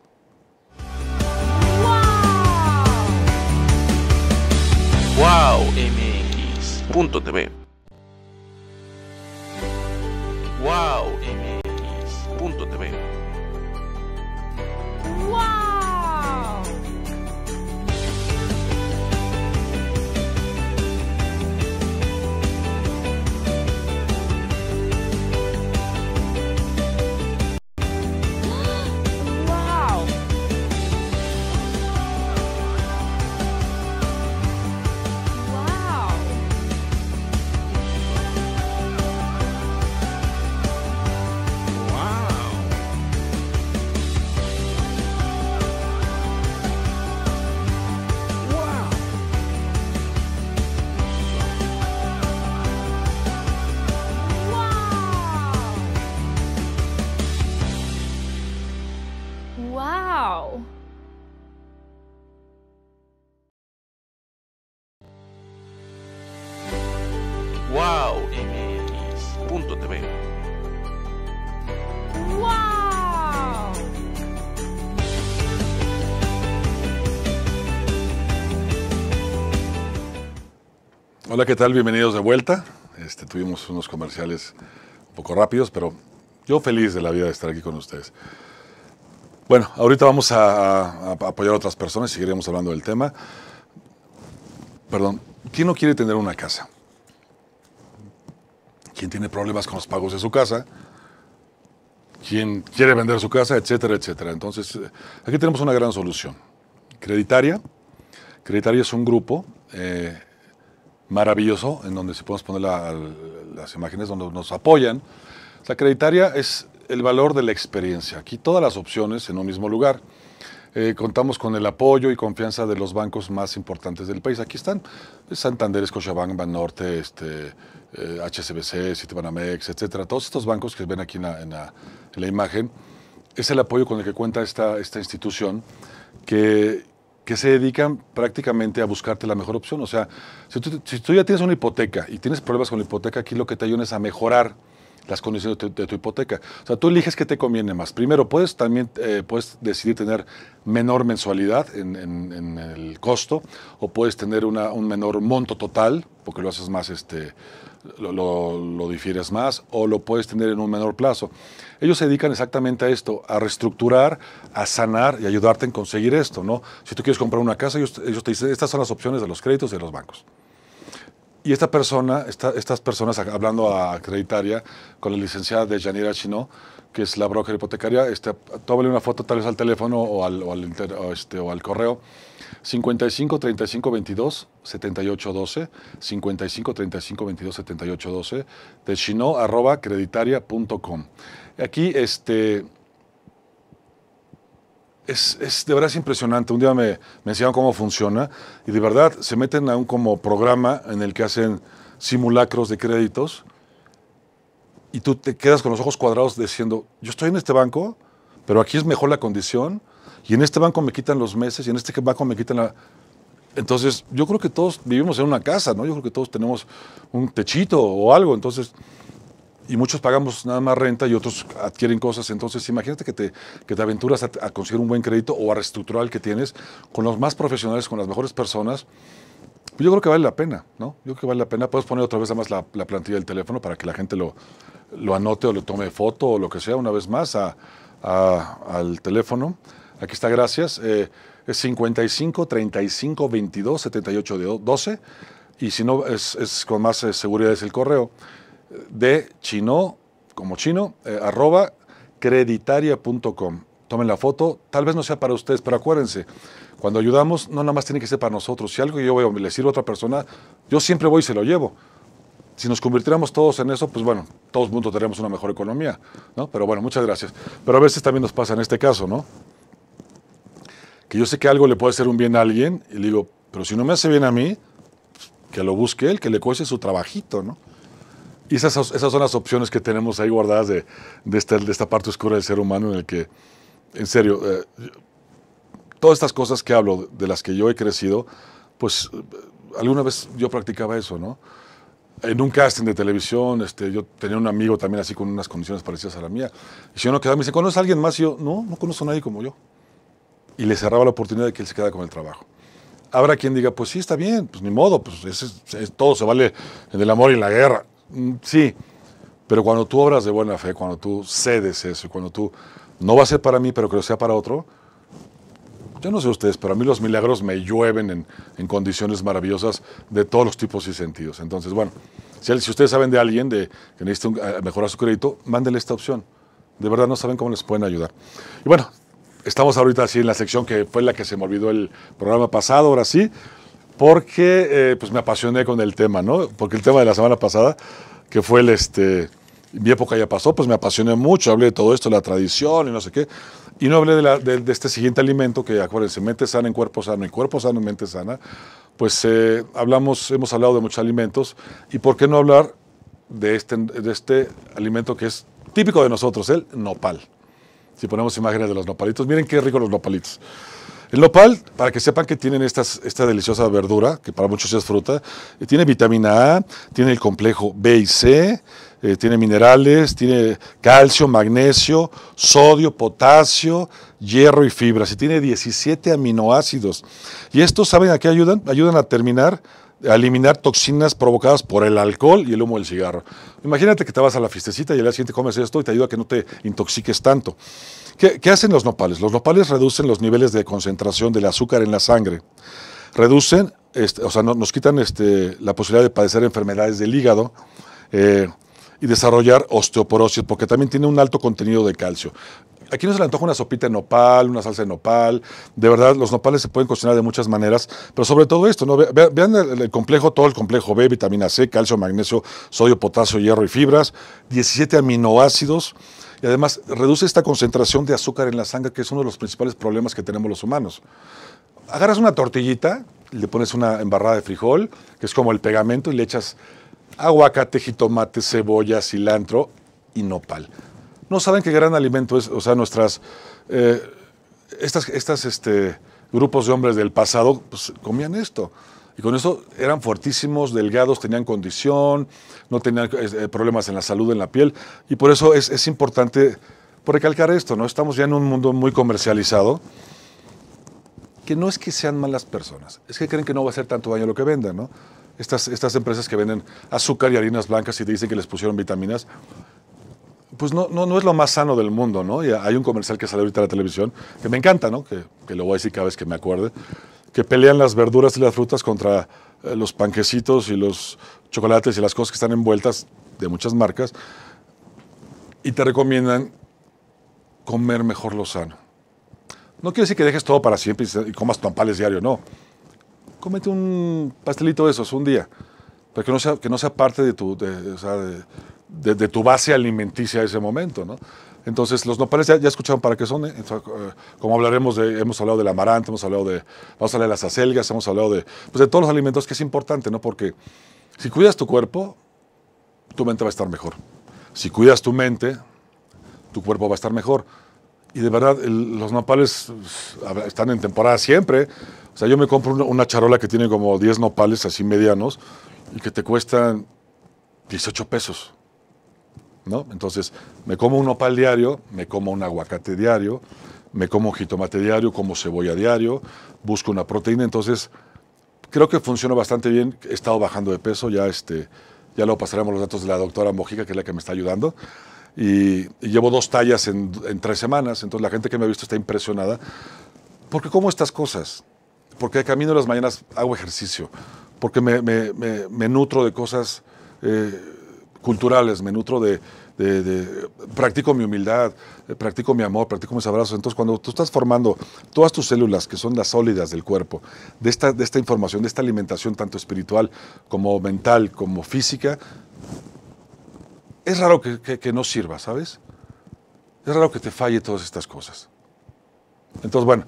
¡Wow! wow punto TV Hola, ¿qué tal? Bienvenidos de vuelta. Este, tuvimos unos comerciales un poco rápidos, pero yo feliz de la vida de estar aquí con ustedes. Bueno, ahorita vamos a, apoyar a otras personas y seguiremos hablando del tema. Perdón, ¿quién no quiere tener una casa? ¿Quién tiene problemas con los pagos de su casa? ¿Quién quiere vender su casa? Etcétera, etcétera. Entonces, eh, aquí tenemos una gran solución. Creditaria. Creditaria es un grupo. Eh, maravilloso en donde si podemos poner las imágenes donde nos apoyan. La creditaria es el valor de la experiencia. Aquí todas las opciones en un mismo lugar. Eh, contamos con el apoyo y confianza de los bancos más importantes del país. Aquí están Santander, Scotiabank, Banorte, este, HSBC, eh, Citibanamex, etc. Todos estos bancos que ven aquí en la, imagen es el apoyo con el que cuenta esta, esta institución que que se dedican prácticamente a buscarte la mejor opción. O sea, si tú, si tú ya tienes una hipoteca y tienes problemas con la hipoteca, aquí lo que te ayudan es a mejorar las condiciones de tu, hipoteca. O sea, tú eliges qué te conviene más. Primero, puedes también eh, puedes decidir tener menor mensualidad en, el costo o puedes tener un menor monto total porque lo haces más, este, lo, difieres más o lo puedes tener en un menor plazo. Ellos se dedican exactamente a esto, a reestructurar, a sanar y ayudarte en conseguir esto. ¿no? Si tú quieres comprar una casa, ellos, ellos te dicen, estas son las opciones de los créditos de los bancos. Y esta persona, esta, estas personas, hablando a Creditaria, con la licenciada de Janira Chino, que es la broker hipotecaria, este, tómale una foto tal vez al teléfono o al, o este, o al correo. 55 35 22 78 12 55 35 22 78 12 de chino arroba creditaria.com. Aquí, este es, de verdad impresionante. Un día me, me enseñaron cómo funciona y de verdad se meten a un como programa en el que hacen simulacros de créditos y tú te quedas con los ojos cuadrados diciendo, yo estoy en este banco, pero aquí es mejor la condición y en este banco me quitan los meses y en este banco me quitan la... Entonces, yo creo que todos vivimos en una casa, ¿no? Yo creo que todos tenemos un techito o algo. Entonces, y muchos pagamos nada más renta y otros adquieren cosas. Entonces, imagínate que te, que te aventuras a, conseguir un buen crédito o a reestructurar el que tienes con los más profesionales, con las mejores personas. yo creo que vale la pena, ¿no? Yo creo que vale la pena. Puedes poner otra vez además la, la plantilla del teléfono para que la gente lo, lo anote o lo tome foto o lo que sea una vez más al teléfono. Aquí está, gracias. Eh, es 55 35 22 78 12. Y si no, es, con más eh, seguridad es el correo de chino, como chino, eh, arroba creditaria.com. Tomen la foto, tal vez no sea para ustedes, pero acuérdense, cuando ayudamos no nada más tiene que ser para nosotros. Si algo yo veo le sirve a otra persona, yo siempre voy y se lo llevo. Si nos convirtiéramos todos en eso, pues bueno, todos juntos tenemos una mejor economía, ¿no? Pero bueno, muchas gracias. Pero a veces también nos pasa en este caso, ¿no? Que yo sé que algo le puede hacer un bien a alguien y le digo, pero si no me hace bien a mí, pues, que lo busque él, que le cueste su trabajito, ¿no? Y esas, son las opciones que tenemos ahí guardadas de, esta, de esta parte oscura del ser humano en el que, en serio, eh, todas estas cosas que hablo, de las que yo he crecido, pues eh, alguna vez yo practicaba eso, ¿no? En un casting de televisión, este, yo tenía un amigo también así con unas condiciones parecidas a la mía. Y si uno quedaba, me dice, ¿conoces a alguien más? Y yo, no, no conozco a nadie como yo. Y le cerraba la oportunidad de que él se quedara con el trabajo. Habrá quien diga, pues sí, está bien, pues ni modo, pues todo se vale en el amor y en la guerra. Mm, sí, pero cuando tú obras de buena fe, cuando tú cedes eso, cuando tú no va a ser para mí, pero que lo sea para otro, yo no sé ustedes, pero a mí los milagros me llueven en, condiciones maravillosas de todos los tipos y sentidos. Entonces, bueno, si, si ustedes saben de alguien de, que necesita eh, mejorar su crédito, mándenle esta opción. De verdad no saben cómo les pueden ayudar. Y bueno, estamos ahorita así en la sección que fue la que se me olvidó el programa pasado, ahora sí porque eh, pues me apasioné con el tema, ¿no? Porque el tema de la semana pasada, que fue el, este, mi época ya pasó, pues me apasioné mucho, hablé de todo esto, la tradición y no sé qué, y no hablé de, este siguiente alimento que, acuérdense, mente sana en cuerpo sano y cuerpo sano en mente sana, pues eh, hablamos, hemos hablado de muchos alimentos, y por qué no hablar de este, de este alimento que es típico de nosotros, el nopal. Si ponemos imágenes de los nopalitos, miren qué ricos los nopalitos. El nopal, para que sepan que tienen esta deliciosa verdura, que para muchos es fruta, eh, tiene vitamina A, tiene el complejo B y C, eh, tiene minerales, tiene calcio, magnesio, sodio, potasio, hierro y fibras. Y tiene 17 aminoácidos. Y estos, ¿saben a qué ayudan? Ayudan a terminar eliminar toxinas provocadas por el alcohol y el humo del cigarro. Imagínate que te vas a la fiestecita y al día siguiente comes esto y te ayuda a que no te intoxiques tanto. ¿Qué, hacen los nopales? Los nopales reducen los niveles de concentración del azúcar en la sangre. Reducen, este, o sea, nos quitan este, la posibilidad de padecer enfermedades del hígado. Eh, y desarrollar osteoporosis, porque también tiene un alto contenido de calcio aquí no se le antoja una sopita de nopal, una salsa de nopal. De verdad, los nopales se pueden cocinar de muchas maneras, pero sobre todo esto, ¿no? vean el, el, complejo, todo el complejo B, vitamina C, calcio, magnesio, sodio, potasio, hierro y fibras, 17 aminoácidos. Y además reduce esta concentración de azúcar en la sangre, que es uno de los principales problemas que tenemos los humanos. Agarras una tortillita, le pones una embarrada de frijol, que es como el pegamento, y le echas aguacate, jitomate, cebolla, cilantro y nopal. No saben qué gran alimento es, o sea, nuestras, eh, estas, estas este, grupos de hombres del pasado pues, comían esto. Y con eso eran fuertísimos, delgados, tenían condición, no tenían eh, eh, problemas en la salud, en la piel. Y por eso es, importante recalcar esto, ¿no? Estamos ya en un mundo muy comercializado, que no es que sean malas personas, es que creen que no va a hacer tanto daño lo que vendan, Estas, estas empresas que venden azúcar y harinas blancas y te dicen que les pusieron vitaminas, pues no, no, no, es lo más sano del mundo, ¿no? Y hay un comercial que sale ahorita en la televisión, que me encanta, ¿no? Que, lo voy a decir cada vez que me acuerde, que pelean las verduras y las frutas contra eh, los panquecitos y los chocolates y las cosas que están envueltas de muchas marcas, y te recomiendan comer mejor lo sano. No quiere decir que dejes todo para siempre y comas ampales diario, no. Cómete un pastelito de esos un día, pero que no sea, que no sea parte de tu de, tu base alimenticia a ese momento, ¿no? Entonces, los nopales ya, escucharon para qué son. ¿eh? Eh, como hablaremos de, hemos hablado del amaranto, hemos hablado de, vamos a hablar de las acelgas, hemos hablado de, pues de todos los alimentos que es importante, ¿no? Porque si cuidas tu cuerpo, tu mente va a estar mejor. Si cuidas tu mente, tu cuerpo va a estar mejor. Y de verdad, los nopales pues, están en temporada siempre. O sea, yo me compro una charola que tiene como 10 nopales así medianos y que te cuestan 18 pesos. ¿no? Entonces, me como un nopal diario, me como un aguacate diario, me como un jitomate diario, como cebolla diario, busco una proteína, entonces creo que funciona bastante bien. He estado bajando de peso, ya este, ya pasaremos los datos de la doctora Mojica, que es la que me está ayudando. Y, llevo dos tallas en, tres semanas, entonces la gente que me ha visto está impresionada. Porque como estas cosas, porque camino las mañanas hago ejercicio, porque me, nutro de cosas eh, culturales, me nutro de, practico mi humildad, eh, practico mi amor, practico mis abrazos. Entonces, cuando tú estás formando todas tus células, que son las sólidas del cuerpo, de esta, de esta información, de esta alimentación, tanto espiritual como mental, como física, es raro que, que, no sirva, ¿sabes? Es raro que te falle todas estas cosas. Entonces, bueno,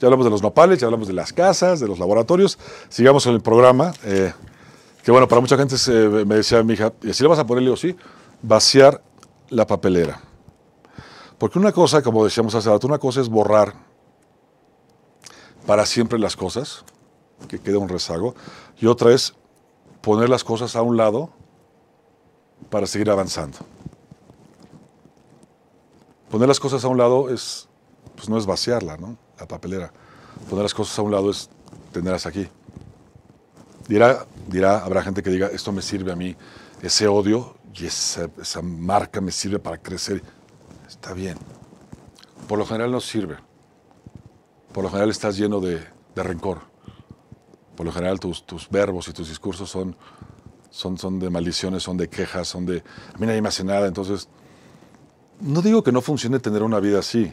ya hablamos de los nopales, ya hablamos de las casas, de los laboratorios. Sigamos en el programa. Eh, que bueno, para mucha gente me decía mi hija, ¿y así le vas a poner? Le sí, vaciar la papelera. Porque una cosa, como decíamos hace rato, una cosa es borrar para siempre las cosas, que queda un rezago, y otra es poner las cosas a un lado para seguir avanzando. Poner las cosas a un lado es, pues no es vaciarla, ¿no? La papelera. Poner las cosas a un lado es tenerlas aquí. Y era dirá, habrá gente que diga, esto me sirve a mí, ese odio y esa, marca me sirve para crecer. Está bien. Por lo general no sirve. Por lo general estás lleno de, rencor. Por lo general tus, verbos y tus discursos son, son, son de maldiciones, son de quejas, son de... A mí nadie me hace nada, entonces... No digo que no funcione tener una vida así.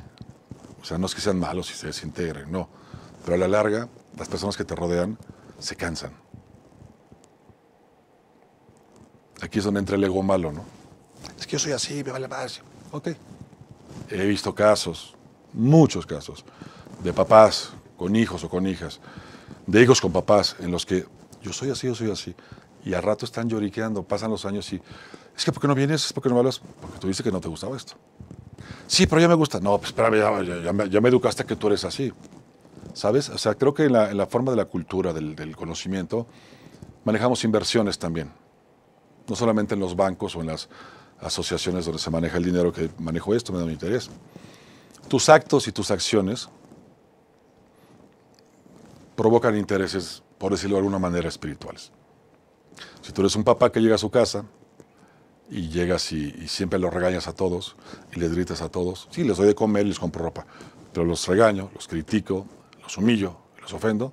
O sea, no es que sean malos y se desintegren, no. Pero a la larga, las personas que te rodean se cansan. Aquí es donde entra el ego malo, ¿no? Es que yo soy así, me vale más. Ok. He visto casos, muchos casos, de papás con hijos o con hijas, de hijos con papás, en los que yo soy así, yo soy así, y al rato están lloriqueando, pasan los años y es que ¿por qué no vienes? ¿Es porque no me hablas? Porque tú dices que no te gustaba esto. Sí, pero ya me gusta. No, pues espérame, ya, me, educaste que tú eres así. ¿Sabes? O sea, creo que en la, forma de la cultura, del conocimiento, manejamos inversiones también no solamente en los bancos o en las asociaciones donde se maneja el dinero que manejo esto, me da un interés. Tus actos y tus acciones provocan intereses, por decirlo de alguna manera, espirituales. Si tú eres un papá que llega a su casa y llegas y, siempre los regañas a todos y les gritas a todos, sí, les doy de comer y les compro ropa, pero los regaño, los critico, los humillo, los ofendo,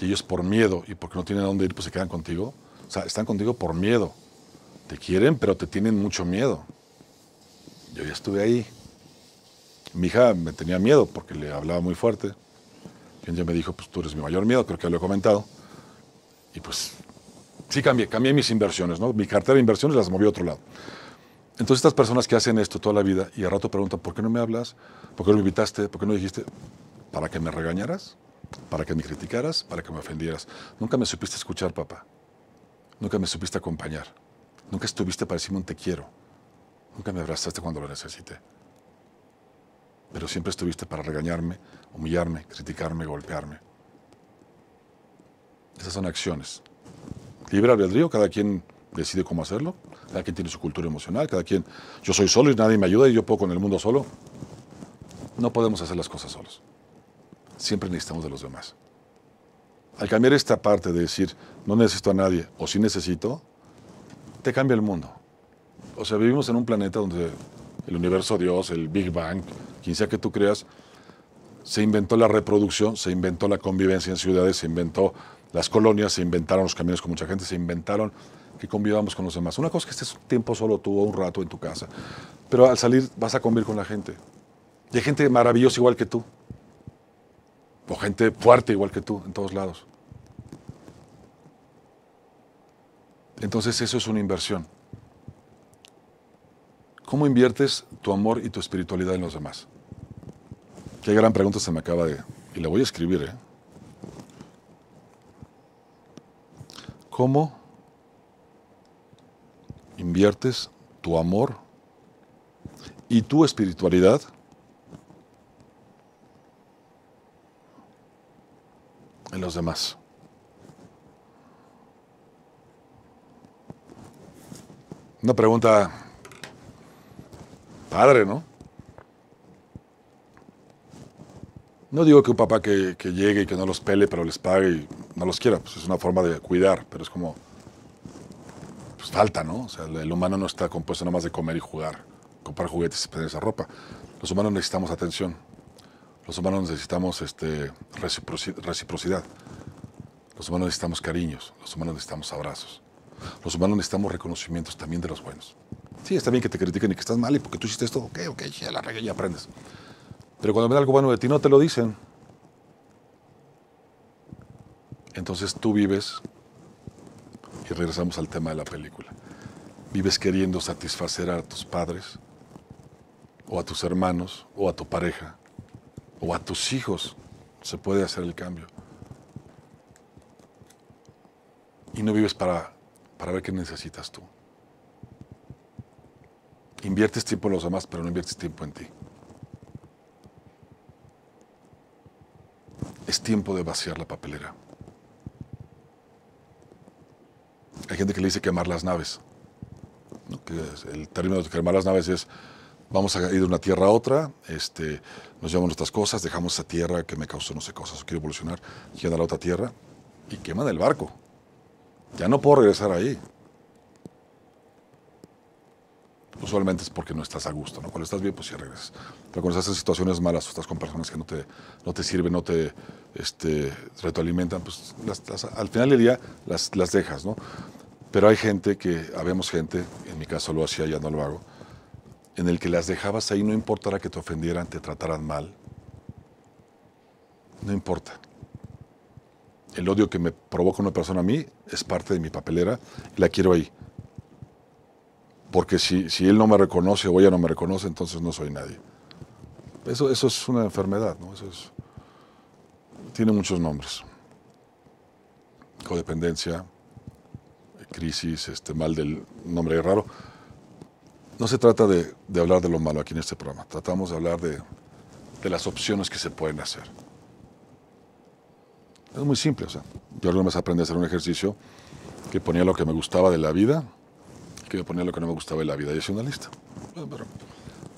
y ellos por miedo y porque no tienen a dónde ir, pues se quedan contigo, o sea, están contigo por miedo. Te quieren, pero te tienen mucho miedo. Yo ya estuve ahí. Mi hija me tenía miedo porque le hablaba muy fuerte. Y ella me dijo, pues tú eres mi mayor miedo, creo que lo he comentado. Y pues sí cambié, cambié mis inversiones, ¿no? Mi cartera de inversiones las moví a otro lado. Entonces estas personas que hacen esto toda la vida y a rato preguntan, ¿por qué no me hablas? ¿Por qué no me invitaste? ¿Por qué no dijiste? ¿Para que me regañaras? ¿Para que me criticaras? ¿Para que me ofendieras? Nunca me supiste escuchar, papá. Nunca me supiste acompañar. Nunca estuviste para decirme un te quiero. Nunca me abrazaste cuando lo necesité. Pero siempre estuviste para regañarme, humillarme, criticarme, golpearme. Esas son acciones. Libre albedrío, cada quien decide cómo hacerlo, cada quien tiene su cultura emocional, cada quien... Yo soy solo y nadie me ayuda y yo puedo con el mundo solo. No podemos hacer las cosas solos. Siempre necesitamos de los demás. Al cambiar esta parte de decir, no necesito a nadie o sí necesito, te cambia el mundo. O sea, vivimos en un planeta donde el universo Dios, el Big Bang, quien sea que tú creas, se inventó la reproducción, se inventó la convivencia en ciudades, se inventó las colonias, se inventaron los caminos con mucha gente, se inventaron que convivamos con los demás. Una cosa es que este tiempo solo tuvo un rato en tu casa, pero al salir vas a convivir con la gente. Y hay gente maravillosa igual que tú. O gente fuerte igual que tú, en todos lados. Entonces eso es una inversión. ¿Cómo inviertes tu amor y tu espiritualidad en los demás? Qué gran pregunta se me acaba de... Y le voy a escribir, ¿eh? ¿Cómo inviertes tu amor y tu espiritualidad los demás. Una pregunta padre, ¿no? No digo que un papá que, llegue y que no los pele, pero les pague y no los quiera, pues es una forma de cuidar, pero es como, pues falta, ¿no? O sea, el humano no está compuesto nada más de comer y jugar, comprar juguetes y esa ropa. Los humanos necesitamos atención. Los humanos necesitamos este, reciprocidad. Los humanos necesitamos cariños. Los humanos necesitamos abrazos. Los humanos necesitamos reconocimientos también de los buenos. Sí, está bien que te critiquen y que estás mal y porque tú hiciste esto, ok, ok, ya la regué, ya aprendes. Pero cuando ven algo bueno de ti, no te lo dicen. Entonces tú vives, y regresamos al tema de la película, vives queriendo satisfacer a tus padres, o a tus hermanos, o a tu pareja, o a tus hijos se puede hacer el cambio. Y no vives para, para ver qué necesitas tú. Inviertes tiempo en los demás, pero no inviertes tiempo en ti. Es tiempo de vaciar la papelera. Hay gente que le dice quemar las naves. el término de quemar las naves es vamos a ir de una tierra a otra, este, nos llevamos nuestras cosas, dejamos esa tierra que me causó no sé cosas, quiero evolucionar, llegan a la otra tierra y queman el barco. Ya no puedo regresar ahí. Usualmente es porque no estás a gusto, ¿no? Cuando estás bien, pues sí regresas. Pero cuando estás en situaciones malas estás con personas que no te, no te sirven, no te este, retroalimentan, pues al final del día las, las dejas, ¿no? Pero hay gente que, habemos gente, en mi caso lo hacía, ya no lo hago, en el que las dejabas ahí, no importará que te ofendieran, te trataran mal. No importa. El odio que me provoca una persona a mí es parte de mi papelera la quiero ahí. Porque si, él no me reconoce o ella no me reconoce, entonces no soy nadie. Eso, eso es una enfermedad, ¿no? tiene muchos nombres. Codependencia, crisis, este mal del nombre raro no se trata de, hablar de lo malo aquí en este programa, tratamos de hablar de, las opciones que se pueden hacer. Es muy simple, o sea, yo alguna vez aprendí a hacer un ejercicio que ponía lo que me gustaba de la vida, que yo ponía lo que no me gustaba de la vida, y hacía una lista.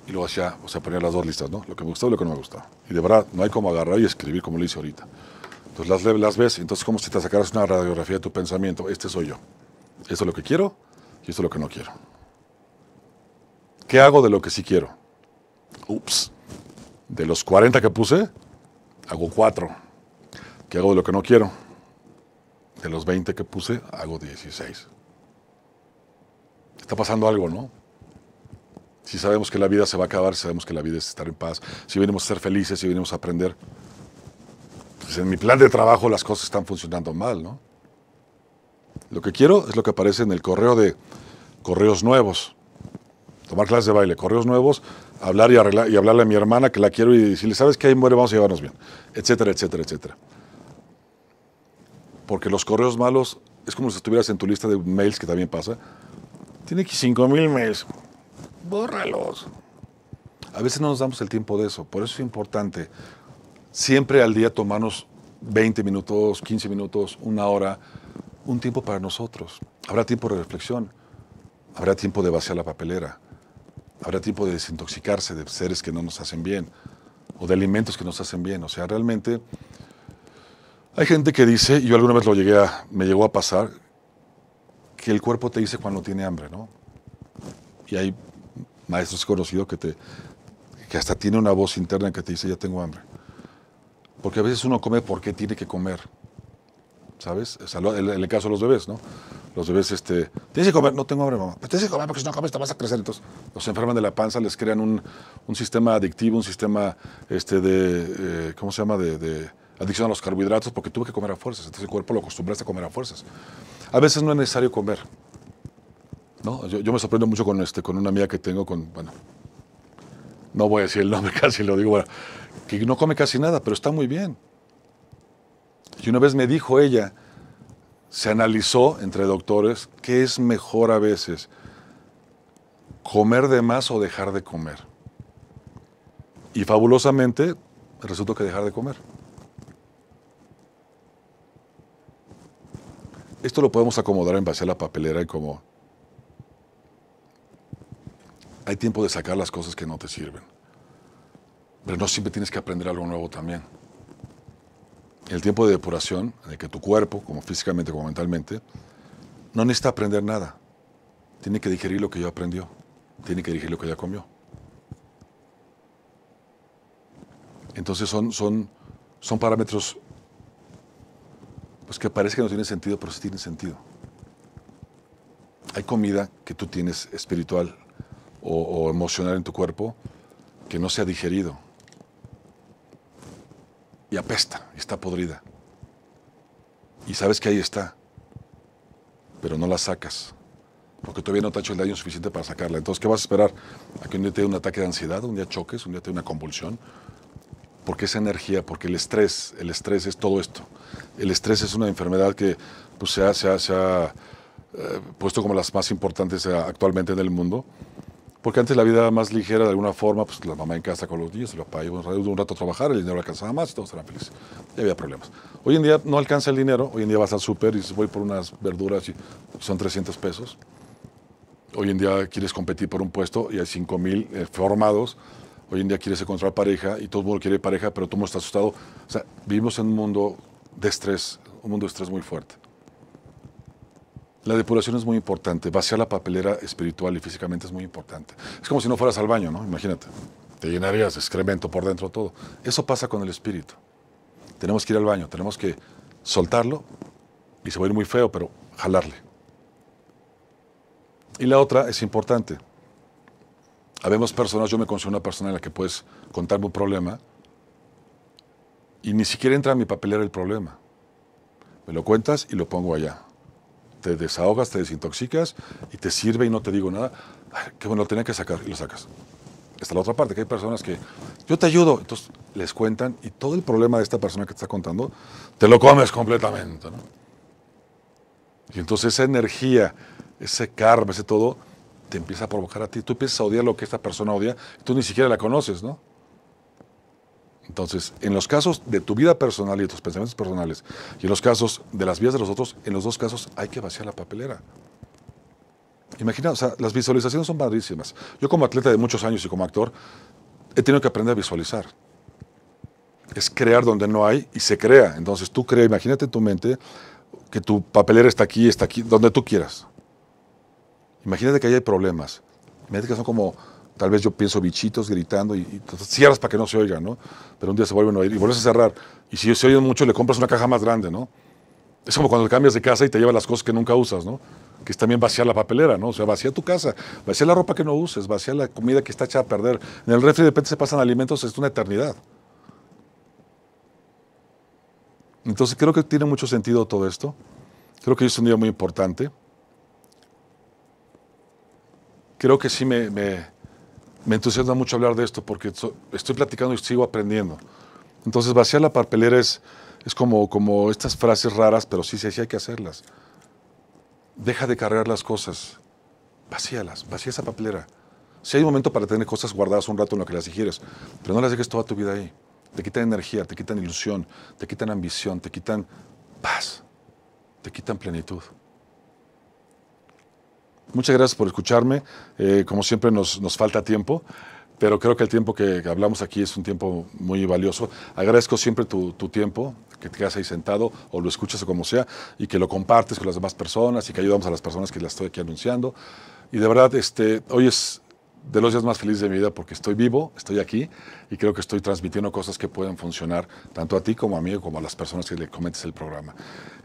y luego hacía, o sea, ponía las dos listas, ¿no? Lo que me gustaba y lo que no me gustaba. Y de verdad, no hay como agarrar y escribir como lo hice ahorita. Entonces las, las ves, entonces como si te sacaras una radiografía de tu pensamiento, este soy yo. Esto es lo que quiero y esto es lo que no quiero. ¿Qué hago de lo que sí quiero? Ups. De los 40 que puse, hago 4. ¿Qué hago de lo que no quiero? De los 20 que puse, hago 16. Está pasando algo, ¿no? Si sabemos que la vida se va a acabar, sabemos que la vida es estar en paz, si venimos a ser felices, si venimos a aprender. Pues en mi plan de trabajo las cosas están funcionando mal, ¿no? Lo que quiero es lo que aparece en el correo de correos nuevos tomar clases de baile, correos nuevos, hablar y, y hablarle a mi hermana que la quiero y decirle, ¿sabes que Ahí muere, vamos a llevarnos bien, etcétera, etcétera, etcétera. Porque los correos malos es como si estuvieras en tu lista de mails, que también pasa. Tiene que mil mails. Bórralos. A veces no nos damos el tiempo de eso. Por eso es importante siempre al día tomarnos 20 minutos, 15 minutos, una hora, un tiempo para nosotros. Habrá tiempo de reflexión. Habrá tiempo de vaciar la papelera Habrá tiempo de desintoxicarse de seres que no nos hacen bien o de alimentos que nos hacen bien. O sea, realmente hay gente que dice, yo alguna vez lo llegué me llegó a pasar, que el cuerpo te dice cuando tiene hambre, ¿no? Y hay maestros conocidos que te que hasta tiene una voz interna que te dice ya tengo hambre. Porque a veces uno come porque tiene que comer. ¿Sabes? en el caso de los bebés, ¿no? los bebés, este, tienes que comer, no tengo hambre, mamá, pero pues tienes que comer porque si no comes te vas a crecer. Entonces, los enferman de la panza, les crean un, sistema adictivo, un sistema este, de, eh, ¿cómo se llama?, de, adicción a los carbohidratos porque tuve que comer a fuerzas. Entonces el cuerpo lo acostumbraste a comer a fuerzas. A veces no es necesario comer. ¿no? Yo, me sorprendo mucho con, este, con una amiga que tengo, con, bueno, no voy a decir el nombre, casi lo digo, bueno, que no come casi nada, pero está muy bien. Y una vez me dijo ella, se analizó entre doctores qué es mejor a veces, comer de más o dejar de comer. Y fabulosamente resultó que dejar de comer. Esto lo podemos acomodar en base a la papelera y como hay tiempo de sacar las cosas que no te sirven. Pero no siempre tienes que aprender algo nuevo también el tiempo de depuración, en el que tu cuerpo, como físicamente como mentalmente, no necesita aprender nada. Tiene que digerir lo que ya aprendió. Tiene que digerir lo que ya comió. Entonces son, son, son parámetros pues que parece que no tienen sentido, pero sí tienen sentido. Hay comida que tú tienes espiritual o emocional en tu cuerpo que no se ha digerido y apesta, está podrida. Y sabes que ahí está, pero no la sacas, porque todavía no te ha hecho el daño suficiente para sacarla. Entonces, ¿qué vas a esperar? ¿A que un día te dé un ataque de ansiedad, un día choques, un día te dé una convulsión? Porque esa energía, porque el estrés, el estrés es todo esto. El estrés es una enfermedad que pues, se ha, se eh, puesto como las más importantes eh, actualmente en el mundo porque antes la vida era más ligera de alguna forma, pues la mamá en casa con los niños, el papá iba un rato a trabajar, el dinero alcanzaba más y todos eran felices. Y había problemas. Hoy en día no alcanza el dinero, hoy en día vas al súper y voy por unas verduras y son 300 pesos. Hoy en día quieres competir por un puesto y hay 5 mil eh, formados. Hoy en día quieres encontrar pareja y todo el mundo quiere pareja, pero todo el mundo está asustado. O sea, vivimos en un mundo de estrés, un mundo de estrés muy fuerte. La depuración es muy importante. Vaciar la papelera espiritual y físicamente es muy importante. Es como si no fueras al baño, ¿no? Imagínate. Te llenarías de excremento por dentro todo. Eso pasa con el espíritu. Tenemos que ir al baño, tenemos que soltarlo y se va a ir muy feo, pero jalarle. Y la otra es importante. Habemos personas, yo me considero una persona en la que puedes contarme un problema y ni siquiera entra en mi papelera el problema. Me lo cuentas y lo pongo allá te desahogas, te desintoxicas y te sirve y no te digo nada. qué bueno, lo tenía que sacar y lo sacas. Está la otra parte, que hay personas que yo te ayudo, entonces les cuentan y todo el problema de esta persona que te está contando te lo comes completamente. ¿no? Y entonces esa energía, ese karma, ese todo, te empieza a provocar a ti. Tú empiezas a odiar lo que esta persona odia, tú ni siquiera la conoces, ¿no? Entonces, en los casos de tu vida personal y de tus pensamientos personales, y en los casos de las vidas de los otros, en los dos casos hay que vaciar la papelera. Imagina, o sea, las visualizaciones son padrísimas. Yo como atleta de muchos años y como actor, he tenido que aprender a visualizar. Es crear donde no hay y se crea. Entonces tú crea, imagínate en tu mente que tu papelera está aquí, está aquí, donde tú quieras. Imagínate que ahí hay problemas. Imagínate que son como Tal vez yo pienso bichitos gritando y, cierras para que no se oigan, ¿no? Pero un día se vuelven a oír y vuelves a cerrar. Y si se oyen mucho, le compras una caja más grande, ¿no? Es como cuando cambias de casa y te llevas las cosas que nunca usas, ¿no? Que es también vaciar la papelera, ¿no? O sea, vaciar tu casa, vaciar la ropa que no uses, vaciar la comida que está hecha a perder. En el refri de repente se pasan alimentos, es una eternidad. Entonces creo que tiene mucho sentido todo esto. Creo que es un día muy importante. Creo que sí me me entusiasma mucho hablar de esto porque estoy platicando y sigo aprendiendo. Entonces, vaciar la papelera es, como, como estas frases raras, pero sí, sí, sí hay que hacerlas. Deja de cargar las cosas. Vacíalas, vacía esa papelera. Si hay un momento para tener cosas guardadas un rato en lo que las digieres, pero no las dejes toda tu vida ahí. Te quitan energía, te quitan ilusión, te quitan ambición, te quitan paz, te quitan plenitud. Muchas gracias por escucharme. Eh, como siempre nos, falta tiempo, pero creo que el tiempo que hablamos aquí es un tiempo muy valioso. Agradezco siempre tu, tiempo, que te quedas ahí sentado o lo escuchas o como sea, y que lo compartes con las demás personas y que ayudamos a las personas que las estoy aquí anunciando. Y de verdad, este, hoy es de los días más felices de mi vida porque estoy vivo, estoy aquí y creo que estoy transmitiendo cosas que pueden funcionar tanto a ti como a mí como a las personas que le comentes el programa.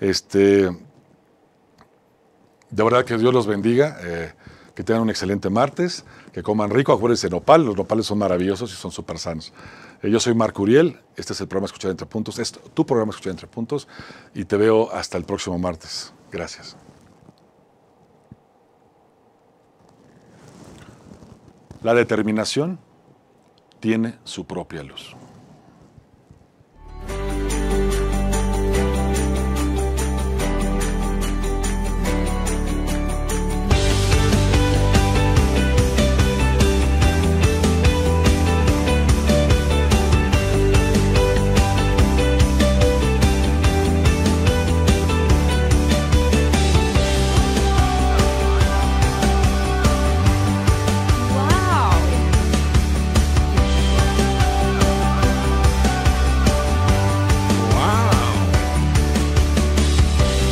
Este, de verdad que Dios los bendiga. Eh, que tengan un excelente martes, que coman rico, acuérdense nopal, los nopales son maravillosos y son súper sanos. Eh, yo soy Marco Uriel, este es el programa Escuchar Entre Puntos, es tu programa Escuchar Entre Puntos y te veo hasta el próximo martes. Gracias. La determinación tiene su propia luz.